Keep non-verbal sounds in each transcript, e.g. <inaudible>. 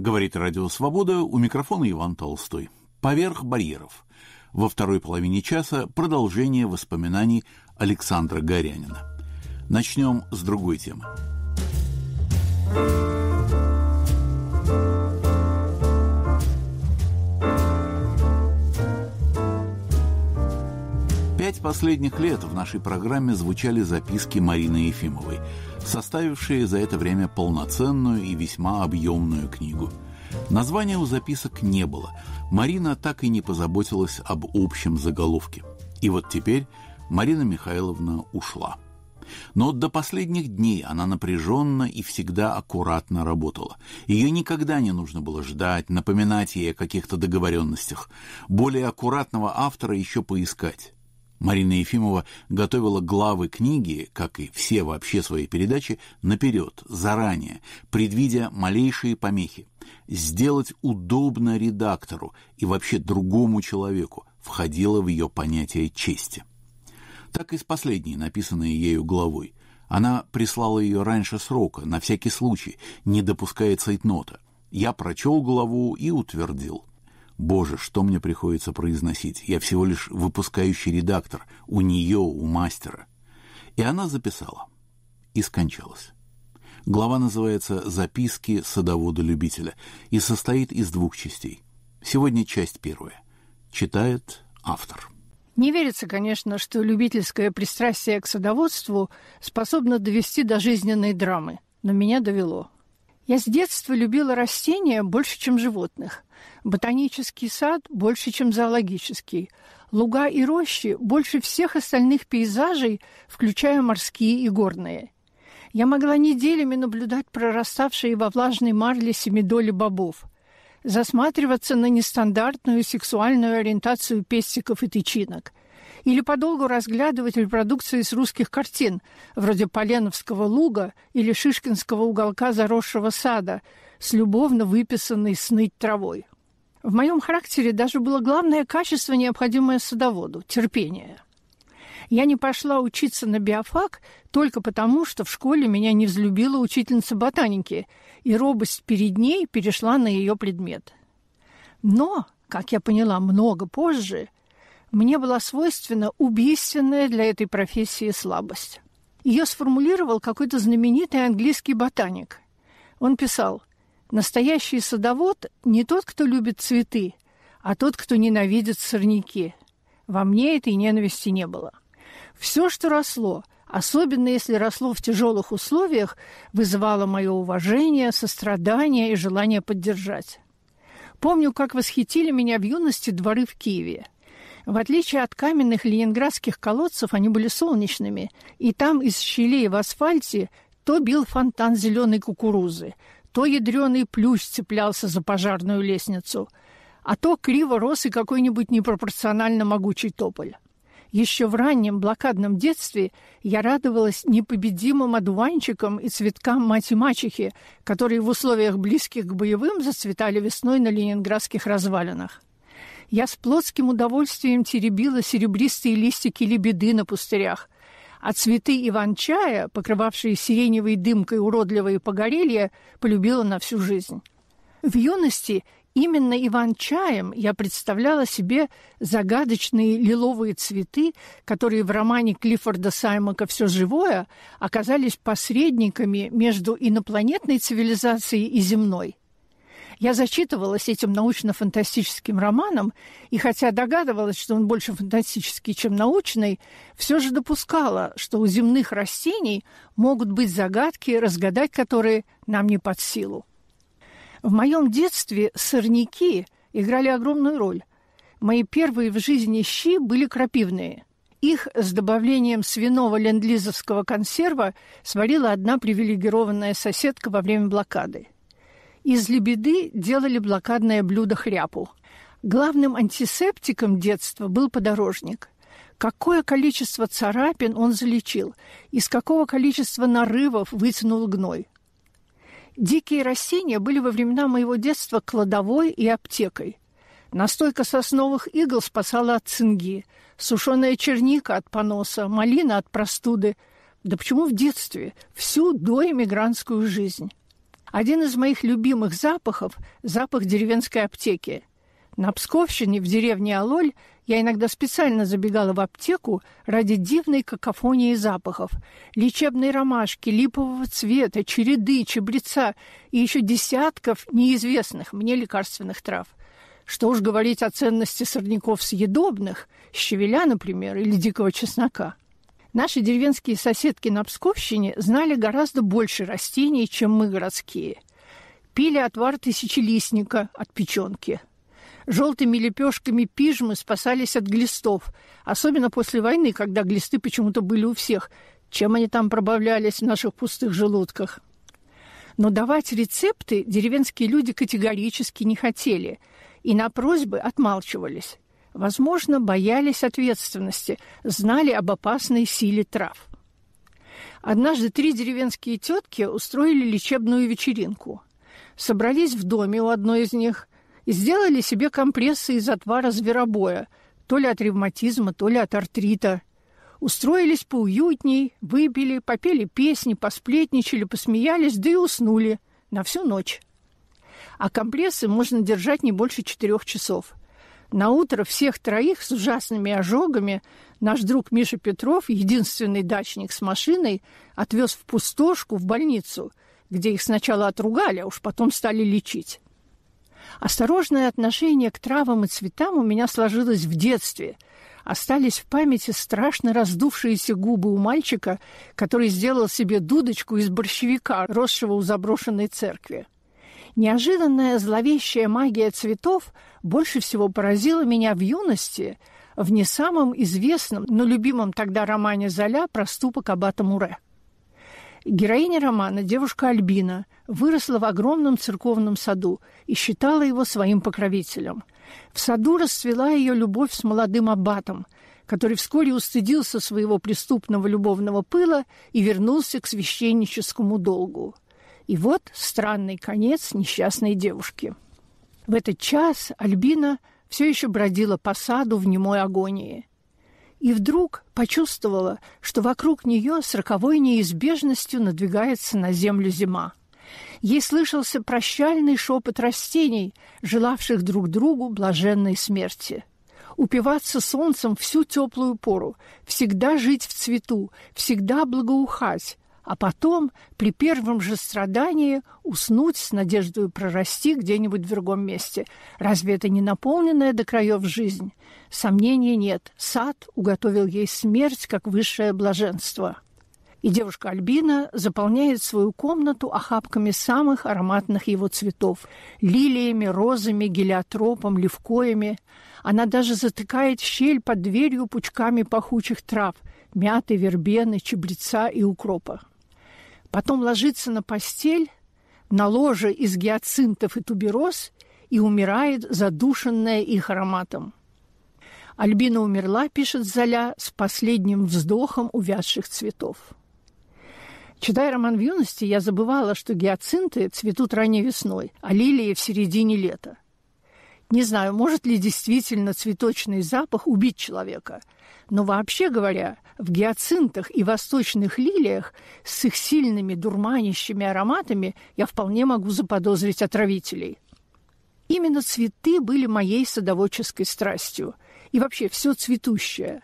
Говорит Радио Свобода, у микрофона Иван Толстой. Поверх барьеров. Во второй половине часа продолжение воспоминаний Александра Горянина. Начнем с другой темы. Пять последних лет в нашей программе звучали записки Марины Ефимовой – составившие за это время полноценную и весьма объемную книгу. Названия у записок не было, Марина так и не позаботилась об общем заголовке. И вот теперь Марина Михайловна ушла. Но до последних дней она напряженно и всегда аккуратно работала. Ее никогда не нужно было ждать, напоминать ей о каких-то договоренностях. Более аккуратного автора еще поискать. Марина Ефимова готовила главы книги, как и все вообще свои передачи, наперед, заранее, предвидя малейшие помехи. Сделать удобно редактору и вообще другому человеку входило в ее понятие чести. Так и с последней, написанной ею главой. Она прислала ее раньше срока, на всякий случай, не допуская цейтнота. Я прочел главу и утвердил. Боже, что мне приходится произносить? Я всего лишь выпускающий редактор. У нее, у мастера. И она записала. И скончалась. Глава называется «Записки садовода-любителя» и состоит из двух частей. Сегодня часть первая. Читает автор. Не верится, конечно, что любительское пристрастие к садоводству способно довести до жизненной драмы, но меня довело. Я с детства любила растения больше, чем животных. Ботанический сад больше, чем зоологический. Луга и рощи больше всех остальных пейзажей, включая морские и горные. Я могла неделями наблюдать прораставшие во влажной марле семидоли бобов, засматриваться на нестандартную сексуальную ориентацию пестиков и тычинок – или подолгу разглядывать репродукции с русских картин, вроде Поленовского луга или Шишкинского уголка заросшего сада, с любовно выписанной сныть травой. В моем характере даже было главное качество, необходимое садоводу – терпение. Я не пошла учиться на биофак только потому, что в школе меня не взлюбила учительница ботаники, и робость перед ней перешла на ее предмет. Но, как я поняла много позже – мне была свойственна убийственная для этой профессии слабость. Ее сформулировал какой-то знаменитый английский ботаник. Он писал, «Настоящий садовод не тот, кто любит цветы, а тот, кто ненавидит сорняки. Во мне этой ненависти не было. Все, что росло, особенно если росло в тяжелых условиях, вызывало мое уважение, сострадание и желание поддержать. Помню, как восхитили меня в юности дворы в Киеве – в отличие от каменных ленинградских колодцев, они были солнечными, и там из щелей в асфальте то бил фонтан зеленой кукурузы, то ядреный плющ цеплялся за пожарную лестницу, а то криво рос и какой-нибудь непропорционально могучий тополь. Еще в раннем блокадном детстве я радовалась непобедимым одуванчикам и цветкам мати-мачехи, которые в условиях близких к боевым зацветали весной на ленинградских развалинах. Я с плотским удовольствием теребила серебристые листики лебеды на пустырях, а цветы иван-чая, покрывавшие сиреневой дымкой уродливые погорелья, полюбила на всю жизнь. В юности именно иван-чаем я представляла себе загадочные лиловые цветы, которые в романе Клиффорда Саймака «Все живое» оказались посредниками между инопланетной цивилизацией и земной. Я зачитывалась этим научно-фантастическим романом, и хотя догадывалась, что он больше фантастический, чем научный, все же допускала, что у земных растений могут быть загадки, разгадать которые нам не под силу. В моем детстве сорняки играли огромную роль. Мои первые в жизни щи были крапивные – их с добавлением свиного ленд-лизовского консерва сварила одна привилегированная соседка во время блокады. Из лебеды делали блокадное блюдо хряпу. Главным антисептиком детства был подорожник. Какое количество царапин он залечил, из какого количества нарывов вытянул гной. Дикие растения были во времена моего детства кладовой и аптекой. Настойка сосновых игл спасала от цинги, сушеная черника от поноса, малина от простуды. Да почему в детстве? Всю доэмигрантскую жизнь. Один из моих любимых запахов – запах деревенской аптеки. На Псковщине, в деревне Алоль, я иногда специально забегала в аптеку ради дивной какофонии запахов. лечебной ромашки, липового цвета, череды, чебреца и еще десятков неизвестных мне лекарственных трав. Что уж говорить о ценности сорняков съедобных, щавеля, например, или дикого чеснока – Наши деревенские соседки на Псковщине знали гораздо больше растений, чем мы городские. Пили отвар тысячелистника от печенки. Желтыми лепешками пижмы спасались от глистов, особенно после войны, когда глисты почему-то были у всех. Чем они там пробавлялись в наших пустых желудках? Но давать рецепты деревенские люди категорически не хотели и на просьбы отмалчивались. Возможно, боялись ответственности, знали об опасной силе трав. Однажды три деревенские тетки устроили лечебную вечеринку. Собрались в доме у одной из них и сделали себе компрессы из отвара зверобоя, то ли от ревматизма, то ли от артрита. Устроились поуютней, выпили, попели песни, посплетничали, посмеялись, да и уснули на всю ночь. А компрессы можно держать не больше четырех часов – на утро всех троих с ужасными ожогами наш друг Миша Петров, единственный дачник с машиной, отвез в пустошку в больницу, где их сначала отругали, а уж потом стали лечить. Осторожное отношение к травам и цветам у меня сложилось в детстве. Остались в памяти страшно раздувшиеся губы у мальчика, который сделал себе дудочку из борщевика, росшего у заброшенной церкви. Неожиданная зловещая магия цветов больше всего поразила меня в юности в не самом известном, но любимом тогда романе Золя «Проступок Аббата Муре». Героиня романа, девушка Альбина, выросла в огромном церковном саду и считала его своим покровителем. В саду расцвела ее любовь с молодым аббатом, который вскоре устыдился своего преступного любовного пыла и вернулся к священническому долгу – и вот странный конец несчастной девушки. В этот час Альбина все еще бродила по саду в немой агонии. И вдруг почувствовала, что вокруг нее с роковой неизбежностью надвигается на землю зима. Ей слышался прощальный шепот растений, желавших друг другу блаженной смерти. Упиваться солнцем всю теплую пору, всегда жить в цвету, всегда благоухать, а потом при первом же страдании уснуть с надеждой прорасти где-нибудь в другом месте. Разве это не наполненная до краев жизнь? Сомнений нет. Сад уготовил ей смерть как высшее блаженство. И девушка Альбина заполняет свою комнату охапками самых ароматных его цветов – лилиями, розами, гелиотропом, левкоями. Она даже затыкает щель под дверью пучками пахучих трав – мяты, вербены, чабреца и укропа потом ложится на постель, на ложе из гиацинтов и тубероз и умирает, задушенная их ароматом. Альбина умерла, пишет Золя, с последним вздохом увядших цветов. Читая роман в юности, я забывала, что гиацинты цветут ранней весной, а лилии – в середине лета. Не знаю, может ли действительно цветочный запах убить человека. Но вообще говоря, в гиацинтах и восточных лилиях с их сильными дурманящими ароматами я вполне могу заподозрить отравителей. Именно цветы были моей садоводческой страстью. И вообще все цветущее.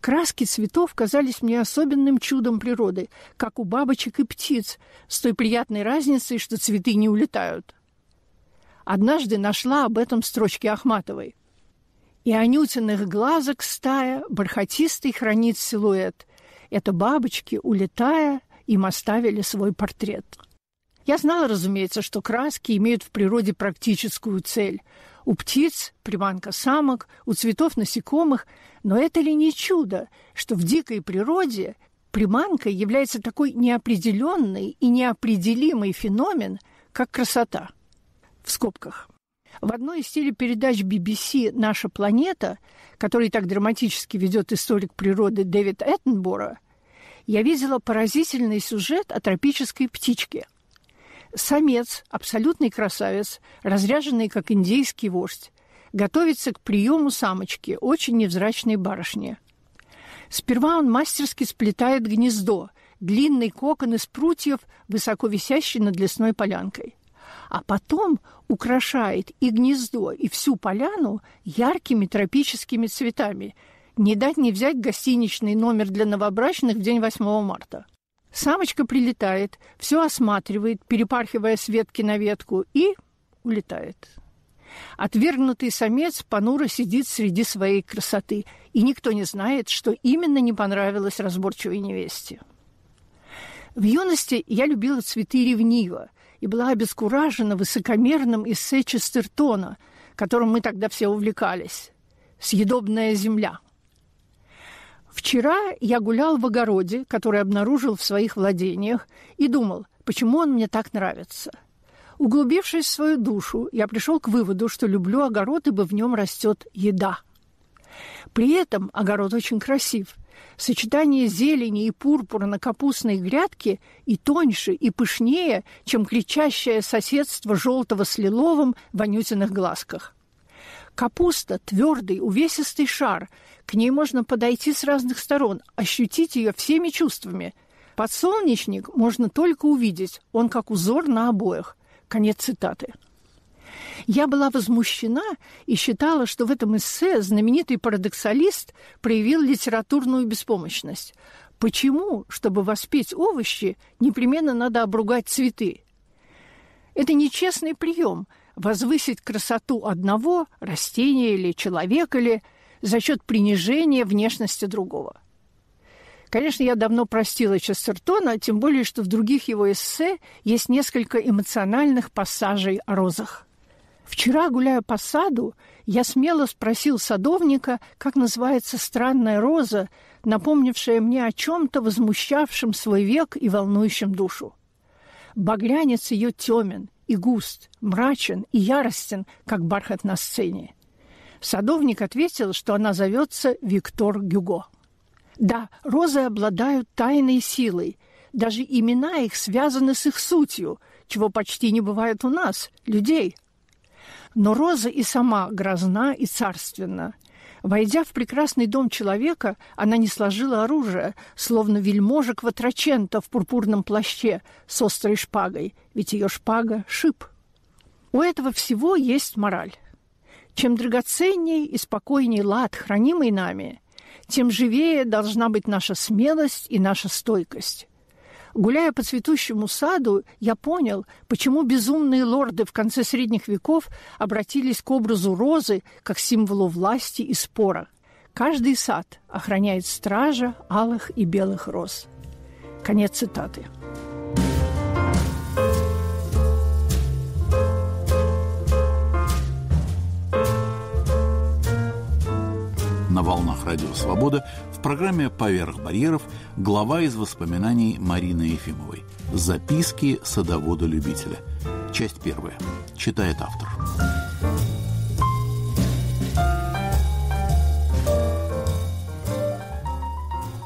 Краски цветов казались мне особенным чудом природы, как у бабочек и птиц, с той приятной разницей, что цветы не улетают однажды нашла об этом строчки Ахматовой. «И анютиных глазок стая бархатистый хранит силуэт. Это бабочки, улетая, им оставили свой портрет». Я знала, разумеется, что краски имеют в природе практическую цель. У птиц – приманка самок, у цветов – насекомых. Но это ли не чудо, что в дикой природе приманкой является такой неопределенный и неопределимый феномен, как красота – в скобках. В одной из телепередач BBC «Наша планета», который так драматически ведет историк природы Дэвид Эттенбора, я видела поразительный сюжет о тропической птичке. Самец, абсолютный красавец, разряженный как индейский вождь, готовится к приему самочки, очень невзрачной барышни. Сперва он мастерски сплетает гнездо, длинный кокон из прутьев, высоко висящий над лесной полянкой а потом украшает и гнездо, и всю поляну яркими тропическими цветами. Не дать не взять гостиничный номер для новобрачных в день 8 марта. Самочка прилетает, все осматривает, перепархивая с ветки на ветку, и улетает. Отвергнутый самец понуро сидит среди своей красоты, и никто не знает, что именно не понравилось разборчивой невесте. В юности я любила цветы ревниво – и была обескуражена высокомерным из Честертона, которым мы тогда все увлекались. «Съедобная земля». Вчера я гулял в огороде, который обнаружил в своих владениях, и думал, почему он мне так нравится. Углубившись в свою душу, я пришел к выводу, что люблю огород, ибо в нем растет еда. При этом огород очень красив, Сочетание зелени и пурпура на капустной грядке и тоньше, и пышнее, чем кричащее соседство желтого с лиловым в анютиных глазках. Капуста – твердый, увесистый шар. К ней можно подойти с разных сторон, ощутить ее всеми чувствами. Подсолнечник можно только увидеть, он как узор на обоях. Конец цитаты. Я была возмущена и считала, что в этом эссе знаменитый парадоксалист проявил литературную беспомощность. Почему, чтобы воспеть овощи, непременно надо обругать цветы? Это нечестный прием – возвысить красоту одного, растения или человека, или за счет принижения внешности другого. Конечно, я давно простила Честертона, тем более, что в других его эссе есть несколько эмоциональных пассажей о розах. Вчера, гуляя по саду, я смело спросил садовника, как называется странная роза, напомнившая мне о чем-то возмущавшем свой век и волнующем душу. Багрянец ее темен и густ, мрачен и яростен, как бархат на сцене. Садовник ответил, что она зовется Виктор Гюго. Да, розы обладают тайной силой. Даже имена их связаны с их сутью, чего почти не бывает у нас, людей – но Роза и сама грозна и царственна. Войдя в прекрасный дом человека, она не сложила оружие, словно вельможа Кватрачента в пурпурном плаще с острой шпагой, ведь ее шпага — шип. У этого всего есть мораль. Чем драгоценнее и спокойнее лад, хранимый нами, тем живее должна быть наша смелость и наша стойкость. Гуляя по цветущему саду, я понял, почему безумные лорды в конце средних веков обратились к образу розы как символу власти и спора. Каждый сад охраняет стража алых и белых роз. Конец цитаты. На волнах Радио Свобода в программе «Поверх барьеров» глава из воспоминаний Марины Ефимовой. Записки садовода-любителя. Часть первая. Читает автор.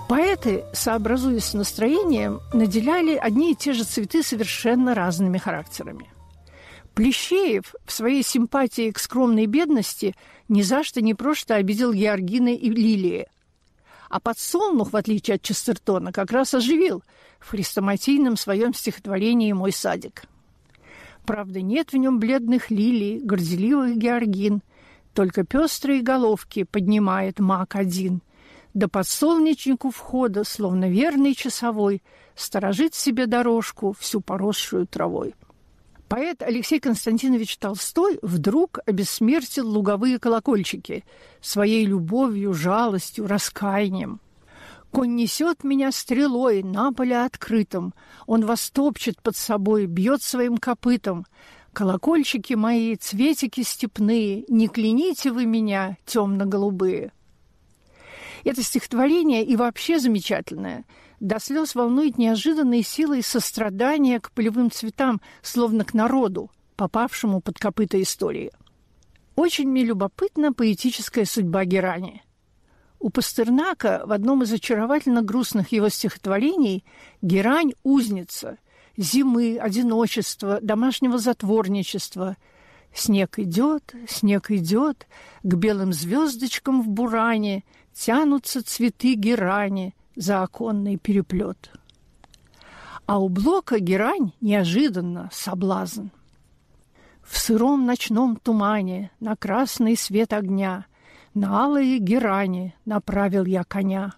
Поэты, сообразуясь с настроением, наделяли одни и те же цветы совершенно разными характерами. Плещеев в своей симпатии к скромной бедности ни за что не просто обидел Георгины и Лилии, а подсолнух, в отличие от Честертона, как раз оживил в хрестоматийном своем стихотворении «Мой садик». Правда, нет в нем бледных лилий, горделивых георгин, только пестрые головки поднимает маг один. Да подсолнечнику входа, словно верный часовой, сторожит себе дорожку, всю поросшую травой. Поэт Алексей Константинович Толстой вдруг обессмертил луговые колокольчики своей любовью, жалостью, раскаянием. Конь несет меня стрелой на поле открытом, Он востопчет под собой, бьет своим копытом. Колокольчики мои, цветики степные, Не кляните вы меня, темно-голубые. Это стихотворение и вообще замечательное – до слез волнует неожиданные силы силой сострадания к полевым цветам, словно к народу, попавшему под копыта истории. Очень мне любопытна поэтическая судьба Герани. У Пастернака в одном из очаровательно грустных его стихотворений Герань – узница зимы, одиночества, домашнего затворничества. Снег идет, снег идет, к белым звездочкам в буране тянутся цветы герани – за оконный переплет. А у блока герань неожиданно соблазн. В сыром ночном тумане, на красный свет огня, на алые герани направил я коня.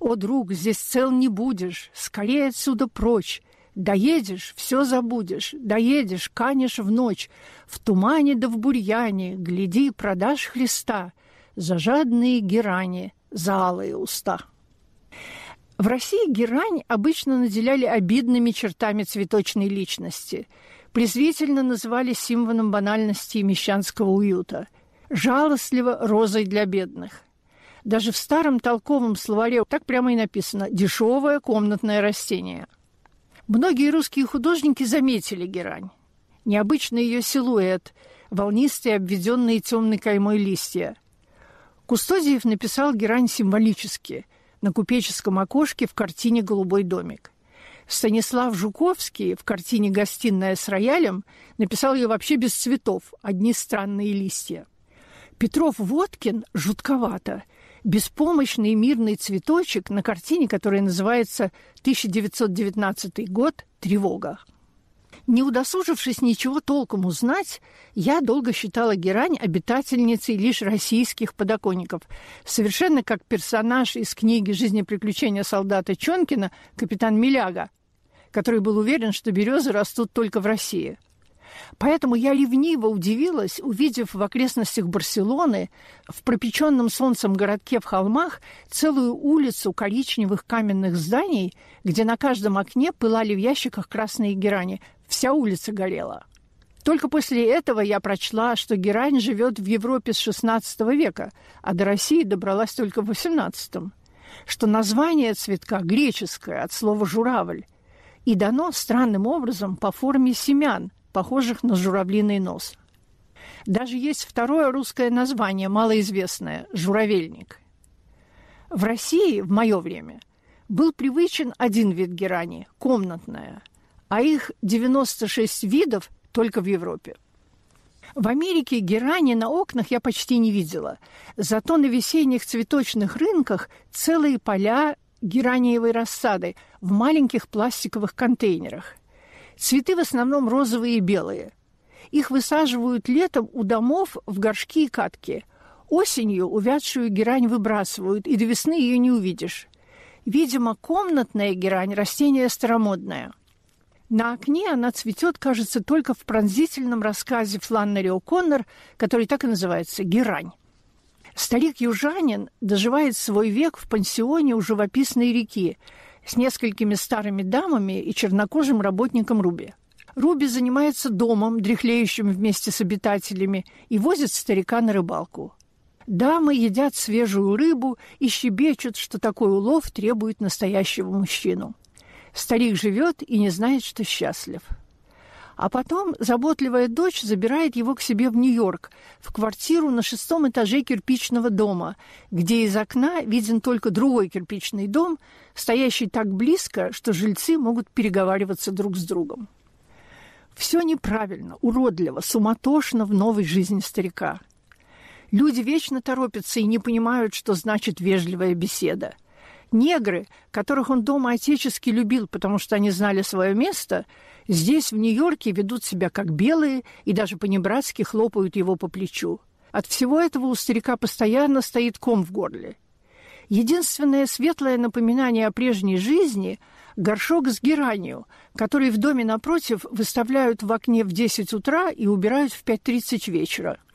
О, друг, здесь цел не будешь, скорее отсюда прочь, Доедешь, все забудешь, доедешь, канешь в ночь, В тумане да в бурьяне, гляди, продашь Христа За жадные герани, за алые уста. В России герань обычно наделяли обидными чертами цветочной личности. Презрительно называли символом банальности и мещанского уюта. Жалостливо розой для бедных. Даже в старом толковом словаре так прямо и написано «дешевое комнатное растение». Многие русские художники заметили герань. Необычный ее силуэт, волнистые, обведенные темной каймой листья. Кустодиев написал герань символически – на купеческом окошке в картине «Голубой домик». Станислав Жуковский в картине «Гостиная с роялем» написал ее вообще без цветов, одни странные листья. Петров-Водкин жутковато. Беспомощный мирный цветочек на картине, которая называется «1919 год. Тревога». Не удосужившись ничего толком узнать, я долго считала герань обитательницей лишь российских подоконников, совершенно как персонаж из книги «Жизнеприключения солдата Чонкина» капитан Миляга, который был уверен, что березы растут только в России. Поэтому я ревниво удивилась, увидев в окрестностях Барселоны, в пропеченном солнцем городке в холмах, целую улицу коричневых каменных зданий, где на каждом окне пылали в ящиках красные герани, вся улица горела. Только после этого я прочла, что герань живет в Европе с XVI века, а до России добралась только в XVIII, что название цветка греческое от слова «журавль» и дано странным образом по форме семян, похожих на журавлиный нос. Даже есть второе русское название, малоизвестное – «журавельник». В России в мое время был привычен один вид герани – комнатная – а их 96 видов только в Европе. В Америке герани на окнах я почти не видела. Зато на весенних цветочных рынках целые поля гераниевой рассады в маленьких пластиковых контейнерах. Цветы в основном розовые и белые. Их высаживают летом у домов в горшки и катки. Осенью увядшую герань выбрасывают, и до весны ее не увидишь. Видимо, комнатная герань – растение старомодное – на окне она цветет, кажется, только в пронзительном рассказе Фланнери О'Коннор, который так и называется «Герань». Старик-южанин доживает свой век в пансионе у живописной реки с несколькими старыми дамами и чернокожим работником Руби. Руби занимается домом, дряхлеющим вместе с обитателями, и возит старика на рыбалку. Дамы едят свежую рыбу и щебечут, что такой улов требует настоящего мужчину. Старик живет и не знает, что счастлив. А потом заботливая дочь забирает его к себе в Нью-Йорк, в квартиру на шестом этаже кирпичного дома, где из окна виден только другой кирпичный дом, стоящий так близко, что жильцы могут переговариваться друг с другом. Все неправильно, уродливо, суматошно в новой жизни старика. Люди вечно торопятся и не понимают, что значит вежливая беседа негры, которых он дома отечески любил, потому что они знали свое место, здесь, в Нью-Йорке, ведут себя как белые и даже по небратски хлопают его по плечу. От всего этого у старика постоянно стоит ком в горле. Единственное светлое напоминание о прежней жизни – горшок с геранью, который в доме напротив выставляют в окне в 10 утра и убирают в 5.30 вечера –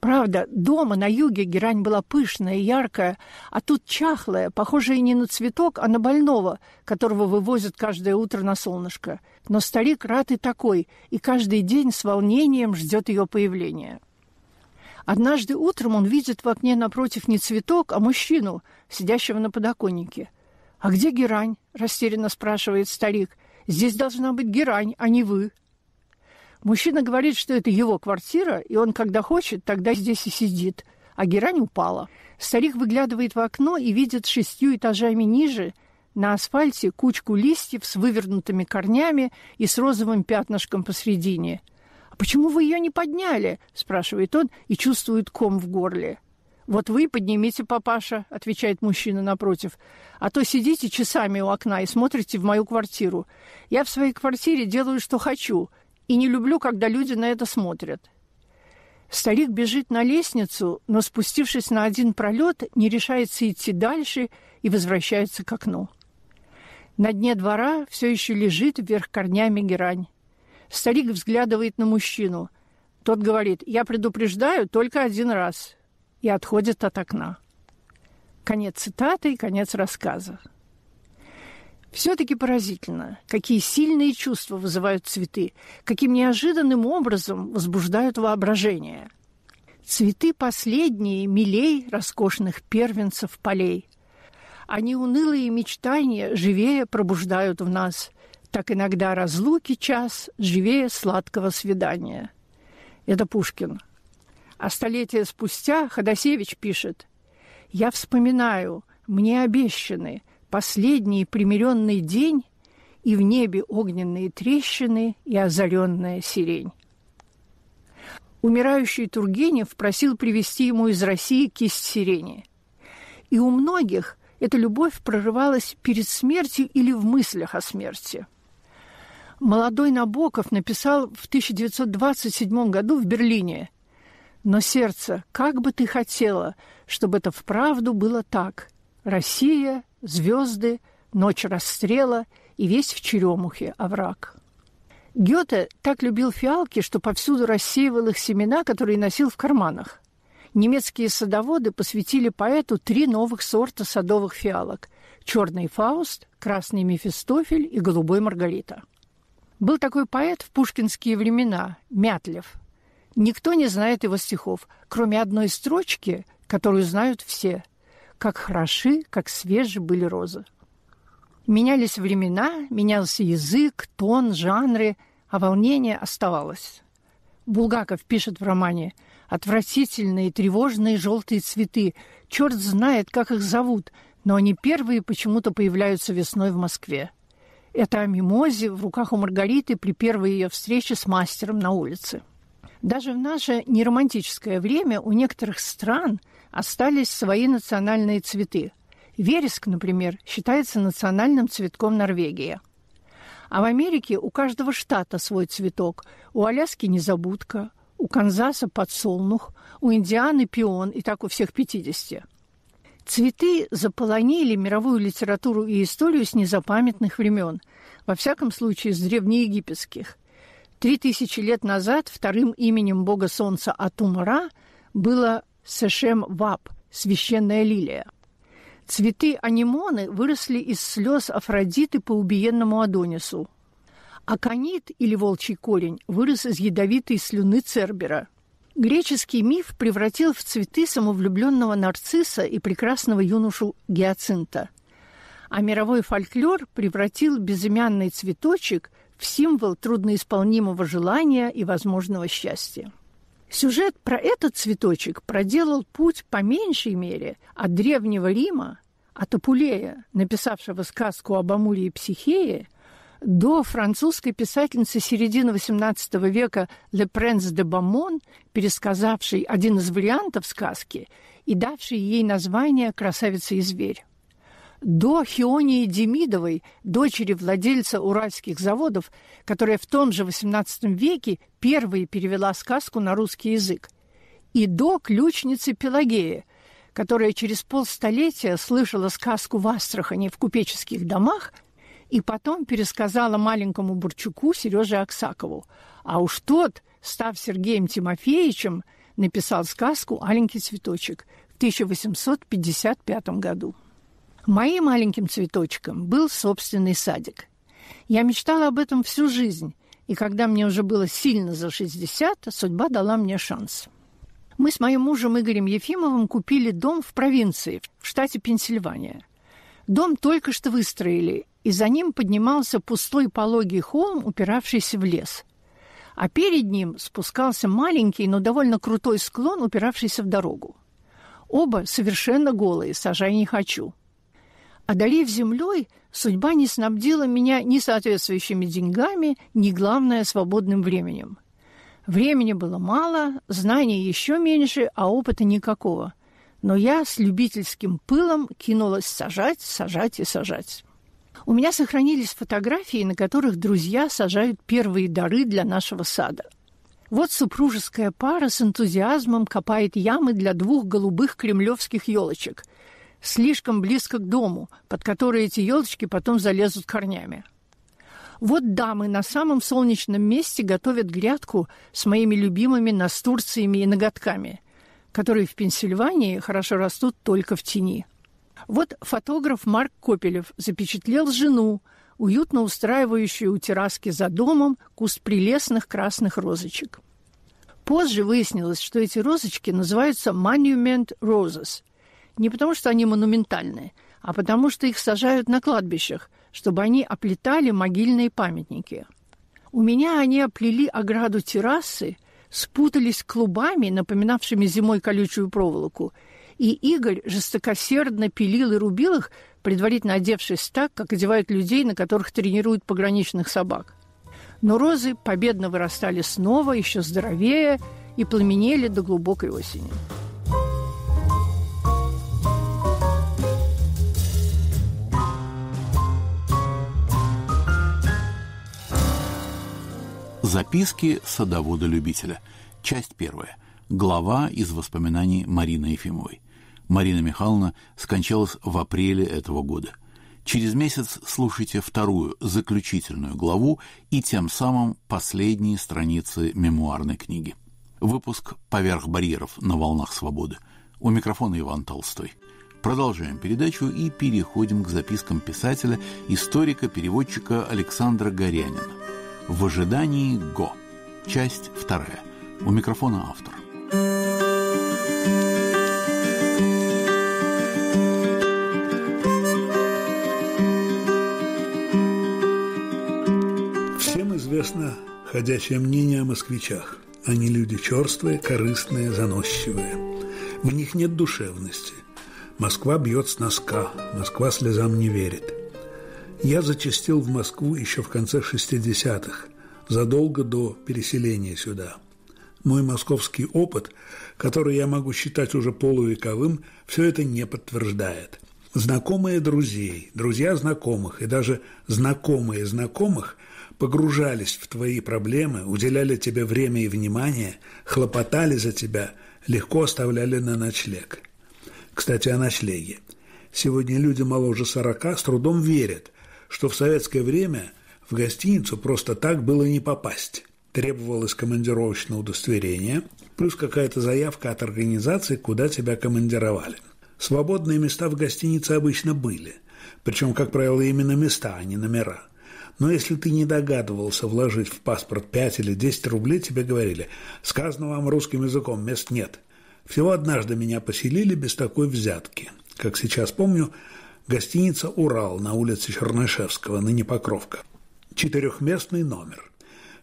Правда, дома на юге герань была пышная и яркая, а тут чахлая, похожая не на цветок, а на больного, которого вывозят каждое утро на солнышко. Но старик рад и такой, и каждый день с волнением ждет ее появления. Однажды утром он видит в окне напротив не цветок, а мужчину, сидящего на подоконнике. «А где герань?» – растерянно спрашивает старик. «Здесь должна быть герань, а не вы». Мужчина говорит, что это его квартира, и он, когда хочет, тогда здесь и сидит. А герань упала. Старик выглядывает в окно и видит шестью этажами ниже на асфальте кучку листьев с вывернутыми корнями и с розовым пятнышком посредине. «А почему вы ее не подняли?» – спрашивает он и чувствует ком в горле. «Вот вы поднимите, папаша», – отвечает мужчина напротив. «А то сидите часами у окна и смотрите в мою квартиру. Я в своей квартире делаю, что хочу и не люблю, когда люди на это смотрят. Старик бежит на лестницу, но, спустившись на один пролет, не решается идти дальше и возвращается к окну. На дне двора все еще лежит вверх корнями герань. Старик взглядывает на мужчину. Тот говорит, я предупреждаю только один раз, и отходит от окна. Конец цитаты и конец рассказа. Все-таки поразительно, какие сильные чувства вызывают цветы, каким неожиданным образом возбуждают воображение. Цветы последние милей роскошных первенцев полей. Они унылые мечтания живее пробуждают в нас, так иногда разлуки час живее сладкого свидания. Это Пушкин. А столетия спустя Ходосевич пишет «Я вспоминаю, мне обещаны, последний примиренный день, и в небе огненные трещины и озаренная сирень. Умирающий Тургенев просил привезти ему из России кисть сирени. И у многих эта любовь прорывалась перед смертью или в мыслях о смерти. Молодой Набоков написал в 1927 году в Берлине – но сердце, как бы ты хотела, чтобы это вправду было так, Россия, звезды, ночь расстрела и весь в черемухе овраг. Гёте так любил фиалки, что повсюду рассеивал их семена, которые носил в карманах. Немецкие садоводы посвятили поэту три новых сорта садовых фиалок – черный фауст, красный мефистофель и голубой маргарита. Был такой поэт в пушкинские времена – Мятлев. Никто не знает его стихов, кроме одной строчки, которую знают все – как хороши, как свежи были розы. Менялись времена, менялся язык, тон, жанры, а волнение оставалось. Булгаков пишет в романе «Отвратительные, тревожные желтые цветы. Черт знает, как их зовут, но они первые почему-то появляются весной в Москве». Это о мимозе в руках у Маргариты при первой ее встрече с мастером на улице. Даже в наше неромантическое время у некоторых стран – остались свои национальные цветы. Вереск, например, считается национальным цветком Норвегии. А в Америке у каждого штата свой цветок. У Аляски незабудка, у Канзаса подсолнух, у Индианы пион, и так у всех 50. Цветы заполонили мировую литературу и историю с незапамятных времен, во всяком случае с древнеегипетских. Три тысячи лет назад вторым именем бога солнца Атумара было Сешем Вап, священная лилия. Цветы анимоны выросли из слез Афродиты по убиенному Адонису. Аконит или волчий корень вырос из ядовитой слюны Цербера. Греческий миф превратил в цветы самовлюбленного нарцисса и прекрасного юношу Гиацинта. А мировой фольклор превратил безымянный цветочек в символ трудноисполнимого желания и возможного счастья. Сюжет про этот цветочек проделал путь по меньшей мере от Древнего Рима, от Апулея, написавшего сказку об Амуре и Психее, до французской писательницы середины XVIII века Ле Пренс де Бамон, пересказавшей один из вариантов сказки и давшей ей название «Красавица и зверь» до Хионии Демидовой, дочери владельца уральских заводов, которая в том же XVIII веке первой перевела сказку на русский язык, и до ключницы Пелагея, которая через полстолетия слышала сказку в астрахане в купеческих домах и потом пересказала маленькому Бурчуку Сереже Аксакову. А уж тот, став Сергеем Тимофеевичем, написал сказку «Аленький цветочек» в 1855 году. Моим маленьким цветочком был собственный садик. Я мечтала об этом всю жизнь, и когда мне уже было сильно за 60, судьба дала мне шанс. Мы с моим мужем Игорем Ефимовым купили дом в провинции, в штате Пенсильвания. Дом только что выстроили, и за ним поднимался пустой пологий холм, упиравшийся в лес. А перед ним спускался маленький, но довольно крутой склон, упиравшийся в дорогу. Оба совершенно голые, сажай не хочу – Одолев землей, судьба не снабдила меня ни соответствующими деньгами, ни, главное, свободным временем. Времени было мало, знаний еще меньше, а опыта никакого. Но я с любительским пылом кинулась сажать, сажать и сажать. У меня сохранились фотографии, на которых друзья сажают первые дары для нашего сада. Вот супружеская пара с энтузиазмом копает ямы для двух голубых кремлевских елочек – слишком близко к дому, под который эти елочки потом залезут корнями. Вот дамы на самом солнечном месте готовят грядку с моими любимыми настурциями и ноготками, которые в Пенсильвании хорошо растут только в тени. Вот фотограф Марк Копелев запечатлел жену, уютно устраивающую у терраски за домом куст прелестных красных розочек. Позже выяснилось, что эти розочки называются «Monument Roses», не потому, что они монументальные, а потому, что их сажают на кладбищах, чтобы они оплетали могильные памятники. У меня они оплели ограду террасы, спутались клубами, напоминавшими зимой колючую проволоку, и Игорь жестокосердно пилил и рубил их, предварительно одевшись так, как одевают людей, на которых тренируют пограничных собак. Но розы победно вырастали снова, еще здоровее, и пламенели до глубокой осени. Записки садовода-любителя. Часть первая. Глава из воспоминаний Марины Ефимовой. Марина Михайловна скончалась в апреле этого года. Через месяц слушайте вторую, заключительную главу и тем самым последние страницы мемуарной книги. Выпуск «Поверх барьеров на волнах свободы». У микрофона Иван Толстой. Продолжаем передачу и переходим к запискам писателя, историка, переводчика Александра Горянина. В ожидании Го. Часть вторая. У микрофона автор. Всем известно ходящее мнение о москвичах. Они люди черствые, корыстные, заносчивые. В них нет душевности. Москва бьет с носка, Москва слезам не верит. Я зачастил в Москву еще в конце 60-х, задолго до переселения сюда. Мой московский опыт, который я могу считать уже полувековым, все это не подтверждает. Знакомые друзей, друзья знакомых и даже знакомые знакомых погружались в твои проблемы, уделяли тебе время и внимание, хлопотали за тебя, легко оставляли на ночлег. Кстати, о ночлеге. Сегодня люди моложе сорока с трудом верят, что в советское время в гостиницу просто так было не попасть. Требовалось командировочное удостоверение, плюс какая-то заявка от организации, куда тебя командировали. Свободные места в гостинице обычно были, причем, как правило, именно места, а не номера. Но если ты не догадывался вложить в паспорт 5 или 10 рублей, тебе говорили «сказано вам русским языком, мест нет». Всего однажды меня поселили без такой взятки. Как сейчас помню, Гостиница «Урал» на улице Чернышевского, ныне Покровка. Четырехместный номер.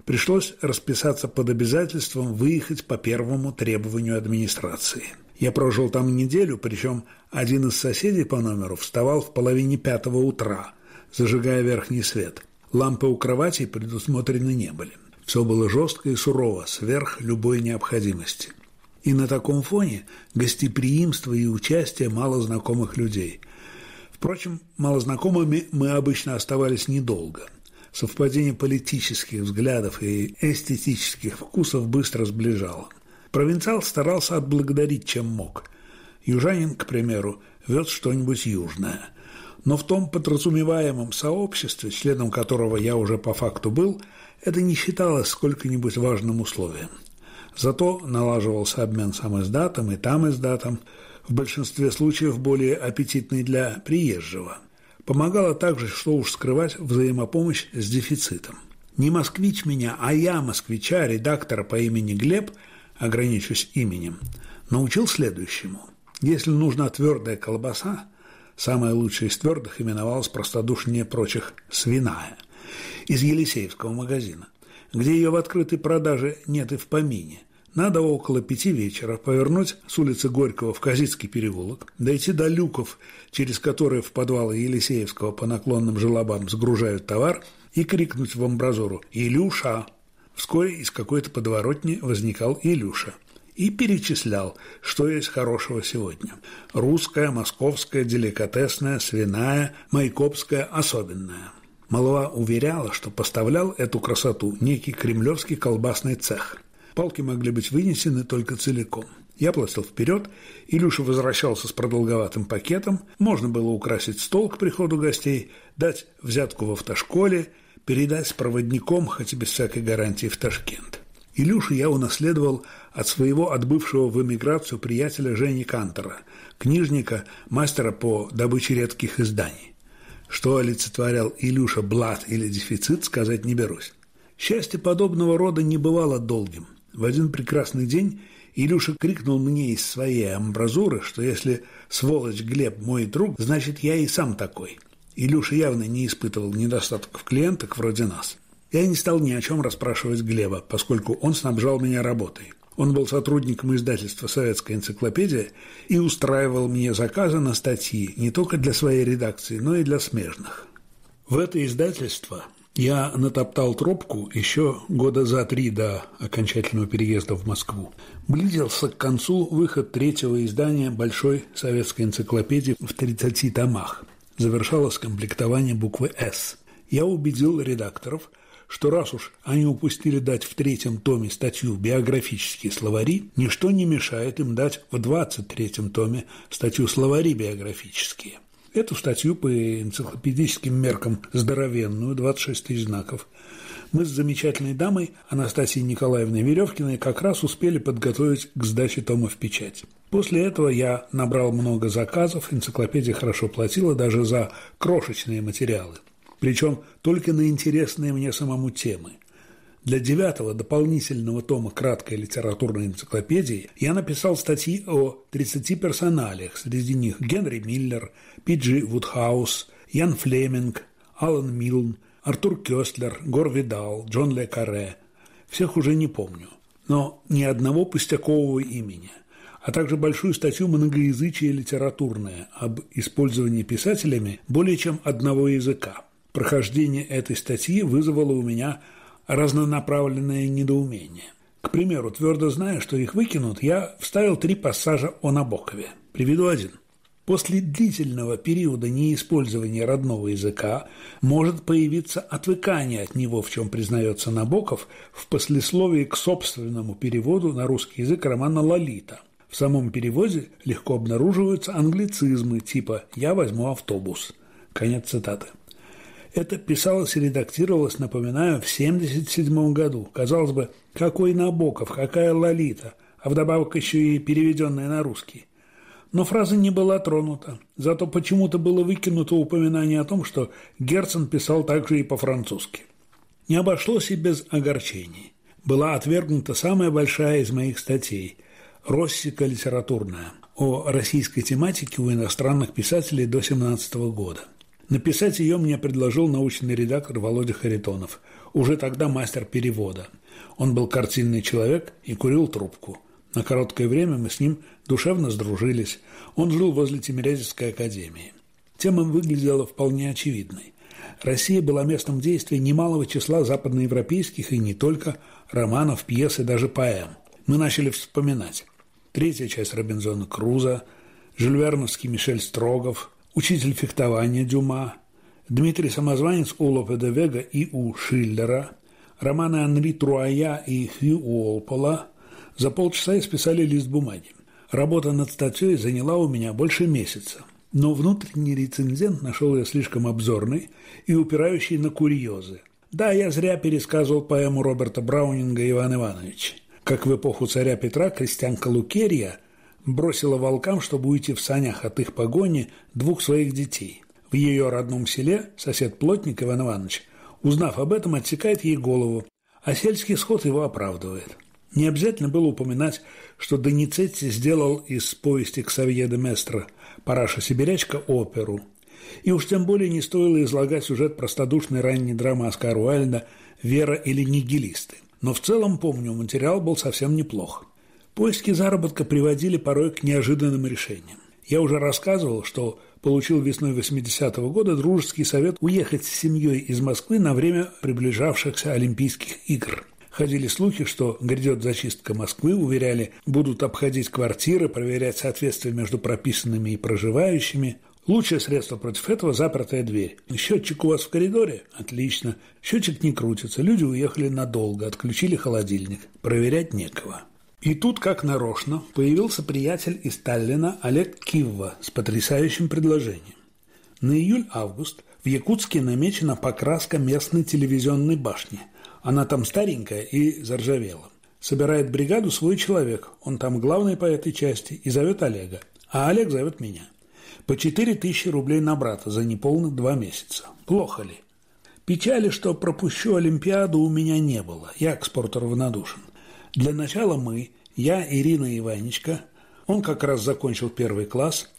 Пришлось расписаться под обязательством выехать по первому требованию администрации. Я прожил там неделю, причем один из соседей по номеру вставал в половине пятого утра, зажигая верхний свет. Лампы у кровати предусмотрены не были. Все было жестко и сурово, сверх любой необходимости. И на таком фоне гостеприимство и участие мало знакомых людей – Впрочем, малознакомыми мы обычно оставались недолго. Совпадение политических взглядов и эстетических вкусов быстро сближало. Провинциал старался отблагодарить, чем мог. Южанин, к примеру, вез что-нибудь южное. Но в том подразумеваемом сообществе, членом которого я уже по факту был, это не считалось сколько-нибудь важным условием. Зато налаживался обмен сам издатом и там издатом – в большинстве случаев более аппетитной для приезжего. Помогало также, что уж скрывать, взаимопомощь с дефицитом. Не москвич меня, а я, москвича, редактора по имени Глеб, ограничусь именем, научил следующему. Если нужна твердая колбаса, самая лучшая из твердых именовалась простодушнее прочих «свиная» из Елисеевского магазина, где ее в открытой продаже нет и в помине – надо около пяти вечера повернуть с улицы Горького в Казицкий переулок, дойти до люков, через которые в подвалы Елисеевского по наклонным желобам сгружают товар, и крикнуть в амбразуру «Илюша!». Вскоре из какой-то подворотни возникал Илюша и перечислял, что есть хорошего сегодня. Русская, московская, деликатесная, свиная, майкопская, особенная. Малова уверяла, что поставлял эту красоту некий кремлевский колбасный цех. Палки могли быть вынесены только целиком. Я платил вперед, Илюша возвращался с продолговатым пакетом, можно было украсить стол к приходу гостей, дать взятку в автошколе, передать с проводником, хоть и без всякой гарантии, в Ташкент. Илюшу я унаследовал от своего отбывшего в эмиграцию приятеля Жени Кантера, книжника, мастера по добыче редких изданий. Что олицетворял Илюша блат или дефицит, сказать не берусь. Счастье подобного рода не бывало долгим – в один прекрасный день Илюша крикнул мне из своей амбразуры, что если сволочь Глеб мой друг, значит, я и сам такой. Илюша явно не испытывал недостатков клиенток вроде нас. Я не стал ни о чем расспрашивать Глеба, поскольку он снабжал меня работой. Он был сотрудником издательства «Советская энциклопедия» и устраивал мне заказы на статьи не только для своей редакции, но и для смежных. В это издательство я натоптал тропку еще года за три до окончательного переезда в Москву. Близился к концу выход третьего издания Большой советской энциклопедии в 30 томах. Завершалось комплектование буквы «С». Я убедил редакторов, что раз уж они упустили дать в третьем томе статью «Биографические словари», ничто не мешает им дать в 23-м томе статью «Словари биографические». Эту статью по энциклопедическим меркам здоровенную, 26 тысяч знаков, мы с замечательной дамой Анастасией Николаевной Веревкиной как раз успели подготовить к сдаче тома в печать. После этого я набрал много заказов, энциклопедия хорошо платила даже за крошечные материалы. Причем только на интересные мне самому темы – для девятого дополнительного тома краткой литературной энциклопедии я написал статьи о 30 персоналиях, среди них Генри Миллер, Пиджи Вудхаус, Ян Флеминг, Алан Милн, Артур Кёстлер, Гор Видал, Джон Ле Каре. Всех уже не помню, но ни одного пустякового имени – а также большую статью «Многоязычие литературное» об использовании писателями более чем одного языка. Прохождение этой статьи вызвало у меня разнонаправленное недоумение. К примеру, твердо зная, что их выкинут, я вставил три пассажа о Набокове. Приведу один. После длительного периода неиспользования родного языка может появиться отвыкание от него, в чем признается Набоков в послесловии к собственному переводу на русский язык романа «Лолита». В самом переводе легко обнаруживаются англицизмы типа «я возьму автобус». Конец цитаты. Это писалось и редактировалось, напоминаю, в 1977 году. Казалось бы, какой Набоков, какая Лолита, а вдобавок еще и переведенная на русский. Но фраза не была тронута. Зато почему-то было выкинуто упоминание о том, что Герцен писал также и по-французски. Не обошлось и без огорчений. Была отвергнута самая большая из моих статей – «Россика литературная» о российской тематике у иностранных писателей до 17 года. Написать ее мне предложил научный редактор Володя Харитонов, уже тогда мастер перевода. Он был картинный человек и курил трубку. На короткое время мы с ним душевно сдружились. Он жил возле Тимирязевской академии. Тема выглядела вполне очевидной. Россия была местом действия немалого числа западноевропейских и не только романов, пьес и даже поэм. Мы начали вспоминать. Третья часть Робинзона Круза, Жюль Мишель Строгов, учитель фехтования Дюма, Дмитрий Самозванец Олафа де Вега и У. Шиллера, романы Анри Труая и Хью Уолпола за полчаса исписали лист бумаги. Работа над статьей заняла у меня больше месяца, но внутренний рецензент нашел ее слишком обзорной и упирающей на курьезы. Да, я зря пересказывал поэму Роберта Браунинга Иван Иванович, Как в эпоху царя Петра крестьянка Лукерия бросила волкам, чтобы уйти в санях от их погони, двух своих детей. В ее родном селе сосед плотник Иван Иванович, узнав об этом, отсекает ей голову, а сельский сход его оправдывает. Не обязательно было упоминать, что Деницетти сделал из повести Ксавье де Местро «Параша Сибирячка» оперу. И уж тем более не стоило излагать сюжет простодушной ранней драмы Оскара Уайльда «Вера или нигилисты». Но в целом, помню, материал был совсем неплох – Поиски заработка приводили порой к неожиданным решениям. Я уже рассказывал, что получил весной 80 -го года дружеский совет уехать с семьей из Москвы на время приближавшихся Олимпийских игр. Ходили слухи, что грядет зачистка Москвы, уверяли, будут обходить квартиры, проверять соответствие между прописанными и проживающими. Лучшее средство против этого – запертая дверь. Счетчик у вас в коридоре? Отлично. Счетчик не крутится. Люди уехали надолго, отключили холодильник. Проверять некого. И тут, как нарочно, появился приятель из Таллина Олег Кивва с потрясающим предложением. На июль-август в Якутске намечена покраска местной телевизионной башни. Она там старенькая и заржавела. Собирает бригаду свой человек, он там главный по этой части, и зовет Олега. А Олег зовет меня. По 4 тысячи рублей на брата за неполных два месяца. Плохо ли? Печали, что пропущу Олимпиаду, у меня не было. Я к спорту равнодушен. Для начала мы, я, Ирина и Ванечка, он как раз закончил первый класс,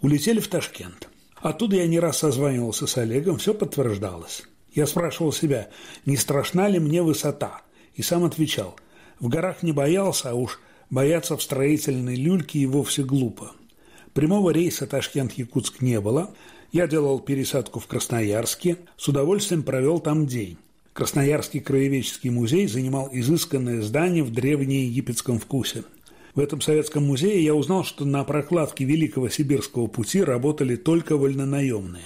улетели в Ташкент. Оттуда я не раз созванивался с Олегом, все подтверждалось. Я спрашивал себя, не страшна ли мне высота, и сам отвечал, в горах не боялся, а уж бояться в строительной люльке и вовсе глупо. Прямого рейса Ташкент-Якутск не было, я делал пересадку в Красноярске, с удовольствием провел там день. Красноярский краеведческий музей занимал изысканное здание в древнеегипетском вкусе. В этом советском музее я узнал, что на прокладке Великого Сибирского пути работали только вольнонаемные.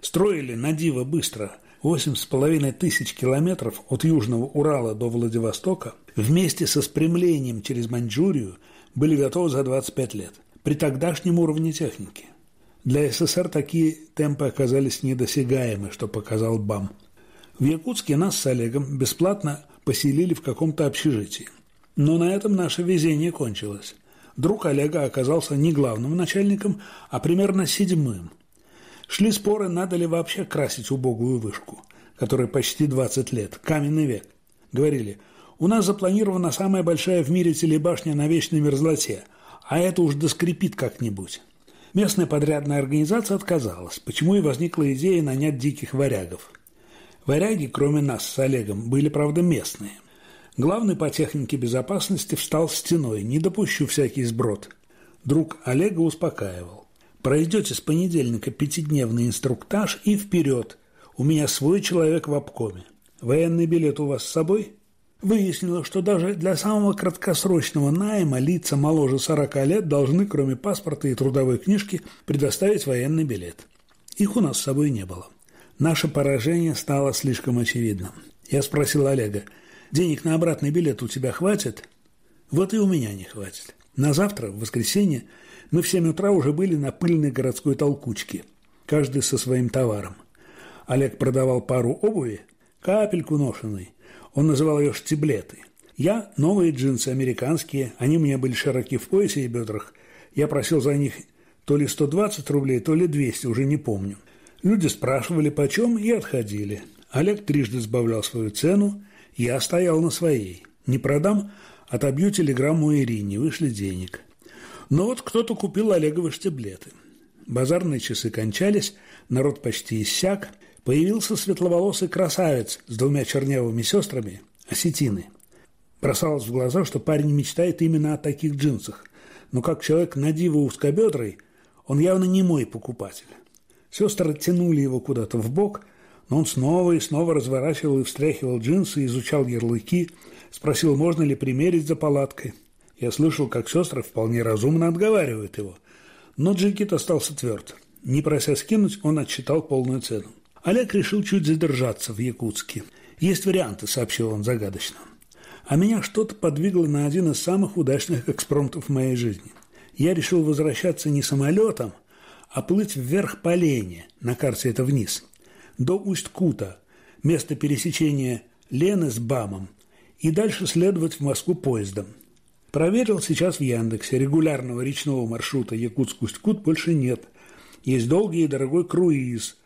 Строили на диво быстро – половиной тысяч километров от Южного Урала до Владивостока вместе со спрямлением через Маньчжурию были готовы за 25 лет при тогдашнем уровне техники. Для СССР такие темпы оказались недосягаемы, что показал БАМ – в Якутске нас с Олегом бесплатно поселили в каком-то общежитии. Но на этом наше везение кончилось. Друг Олега оказался не главным начальником, а примерно седьмым. Шли споры, надо ли вообще красить убогую вышку, которой почти 20 лет, каменный век. Говорили, у нас запланирована самая большая в мире телебашня на вечной мерзлоте, а это уж доскрипит как-нибудь. Местная подрядная организация отказалась, почему и возникла идея нанять диких варягов – Варяги, кроме нас с Олегом, были, правда, местные. Главный по технике безопасности встал стеной, не допущу всякий сброд. Друг Олега успокаивал. Пройдете с понедельника пятидневный инструктаж и вперед. У меня свой человек в обкоме. Военный билет у вас с собой? Выяснилось, что даже для самого краткосрочного найма лица моложе 40 лет должны, кроме паспорта и трудовой книжки, предоставить военный билет. Их у нас с собой не было. Наше поражение стало слишком очевидным. Я спросил Олега, денег на обратный билет у тебя хватит? Вот и у меня не хватит. На завтра, в воскресенье, мы в 7 утра уже были на пыльной городской толкучке, каждый со своим товаром. Олег продавал пару обуви, капельку ношеной. Он называл ее штиблеты. Я – новые джинсы, американские. Они мне были широки в поясе и бедрах. Я просил за них то ли 120 рублей, то ли 200, уже не помню. Люди спрашивали, почем, и отходили. Олег трижды сбавлял свою цену, я стоял на своей. Не продам, отобью телеграмму Ирине, вышли денег. Но вот кто-то купил Олеговы штиблеты. Базарные часы кончались, народ почти иссяк. Появился светловолосый красавец с двумя чернявыми сестрами, осетины. Бросалось в глаза, что парень мечтает именно о таких джинсах. Но как человек на диво узкобедрый, он явно не мой покупатель. Сестры тянули его куда-то в бок, но он снова и снова разворачивал и встряхивал джинсы, изучал ярлыки, спросил, можно ли примерить за палаткой. Я слышал, как сестры вполне разумно отговаривают его. Но Джигит остался тверд. Не прося скинуть, он отсчитал полную цену. Олег решил чуть задержаться в Якутске. «Есть варианты», – сообщил он загадочно. А меня что-то подвигло на один из самых удачных экспромтов в моей жизни. Я решил возвращаться не самолетом – а плыть вверх по Лене, на карте это вниз, до Усть-Кута, место пересечения Лены с Бамом, и дальше следовать в Москву поездом. Проверил сейчас в Яндексе. Регулярного речного маршрута Якутск-Усть-Кут больше нет. Есть долгий и дорогой круиз,